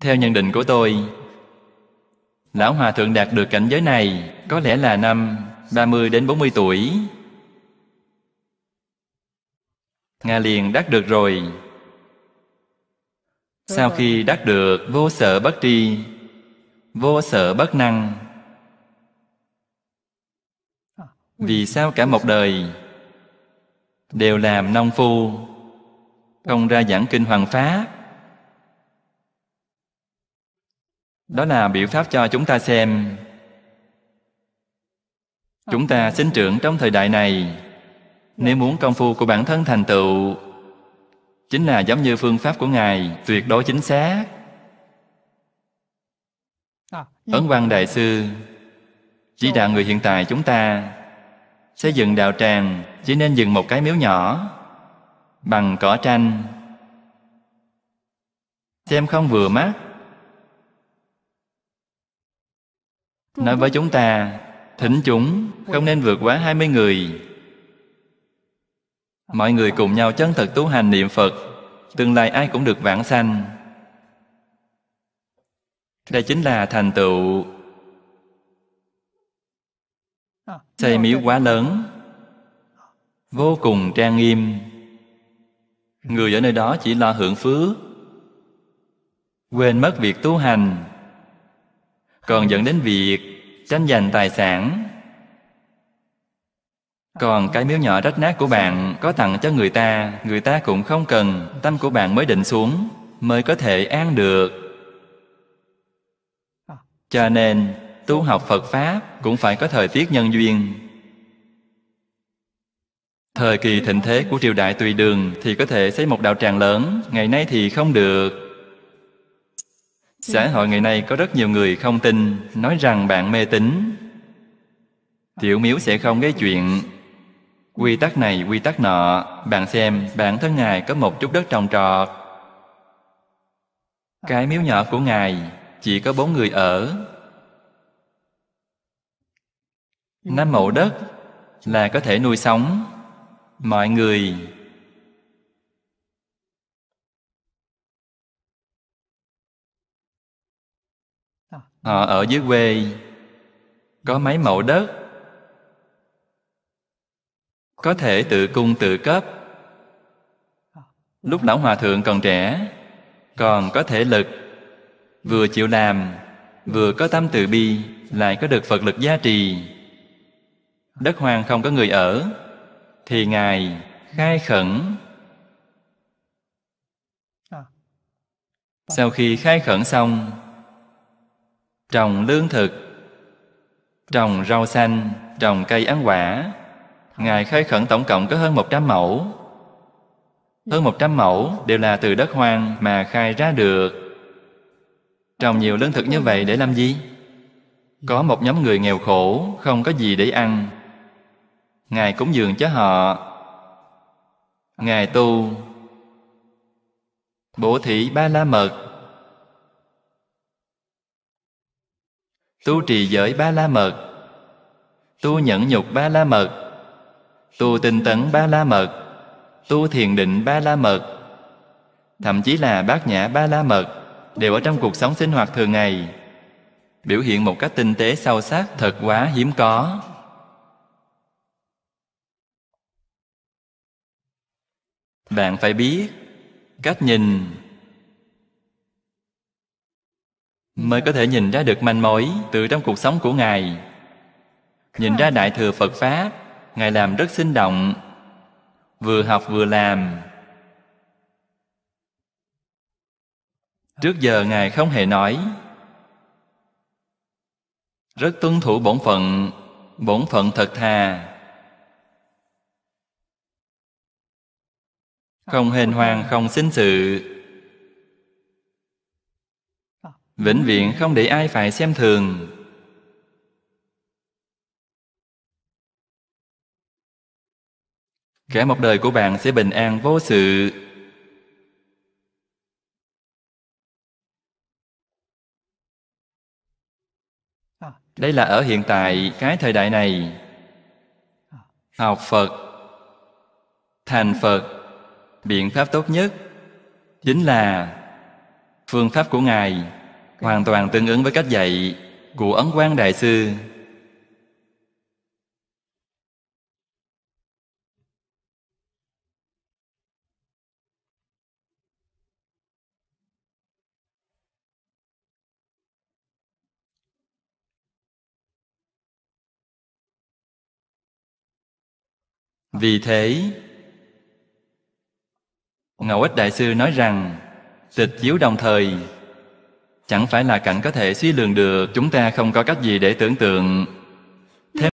Theo nhận định của tôi, Lão Hòa Thượng đạt được cảnh giới này có lẽ là năm 30 đến 40 tuổi. Ngài liền đắc được rồi. Sau khi đắc được vô sở bất tri, vô sở bất năng, vì sao cả một đời đều làm nông phu, không ra giảng kinh hoàng pháp, đó là biểu pháp cho chúng ta xem chúng ta sinh trưởng trong thời đại này nếu muốn công phu của bản thân thành tựu chính là giống như phương pháp của ngài tuyệt đối chính xác ấn văn đại sư chỉ đạo người hiện tại chúng ta xây dựng đạo tràng chỉ nên dừng một cái miếu nhỏ bằng cỏ tranh xem không vừa mắt nói với chúng ta thỉnh chúng không nên vượt quá 20 người mọi người cùng nhau chân thật tu hành niệm phật tương lai ai cũng được vãng sanh đây chính là thành tựu xây miếu quá lớn vô cùng trang nghiêm người ở nơi đó chỉ lo hưởng phước quên mất việc tu hành còn dẫn đến việc tranh giành tài sản còn cái miếu nhỏ rách nát của bạn có tặng cho người ta người ta cũng không cần tâm của bạn mới định xuống mới có thể an được cho nên tu học phật pháp cũng phải có thời tiết nhân duyên thời kỳ thịnh thế của triều đại tùy đường thì có thể xây một đạo tràng lớn ngày nay thì không được Xã hội ngày nay có rất nhiều người không tin Nói rằng bạn mê tín Tiểu miếu sẽ không gây chuyện Quy tắc này quy tắc nọ Bạn xem bản thân Ngài có một chút đất trồng trọt Cái miếu nhỏ của Ngài Chỉ có bốn người ở Năm mẫu đất Là có thể nuôi sống Mọi người họ ờ, ờ. ở dưới quê có mấy mẫu đất có thể tự cung tự cấp lúc lão hòa thượng còn trẻ còn có thể lực vừa chịu làm vừa có tâm từ bi lại có được phật lực gia trì đất hoàng không có người ở thì ngài khai khẩn sau khi khai khẩn xong trồng lương thực trồng rau xanh trồng cây ăn quả ngài khai khẩn tổng cộng có hơn 100 mẫu hơn 100 mẫu đều là từ đất hoang mà khai ra được trồng nhiều lương thực như vậy để làm gì có một nhóm người nghèo khổ không có gì để ăn ngài cúng dường cho họ ngài tu bổ thị ba la mật tu trì giới ba la mật tu nhẫn nhục ba la mật tu tinh tấn ba la mật tu thiền định ba la mật thậm chí là bát nhã ba la mật đều ở trong cuộc sống sinh hoạt thường ngày biểu hiện một cách tinh tế sâu sắc thật quá hiếm có bạn phải biết cách nhìn mới có thể nhìn ra được manh mối từ trong cuộc sống của ngài nhìn ra đại thừa phật pháp ngài làm rất sinh động vừa học vừa làm trước giờ ngài không hề nói rất tuân thủ bổn phận bổn phận thật thà không hên hoang không xính sự vĩnh viễn không để ai phải xem thường cả một đời của bạn sẽ bình an vô sự đây là ở hiện tại cái thời đại này học phật thành phật biện pháp tốt nhất chính là phương pháp của ngài hoàn toàn tương ứng với cách dạy của Ấn Quang Đại Sư. Vì thế, Ngẫu Ích Đại Sư nói rằng tịch chiếu đồng thời chẳng phải là cảnh có thể suy lường được chúng ta không có cách gì để tưởng tượng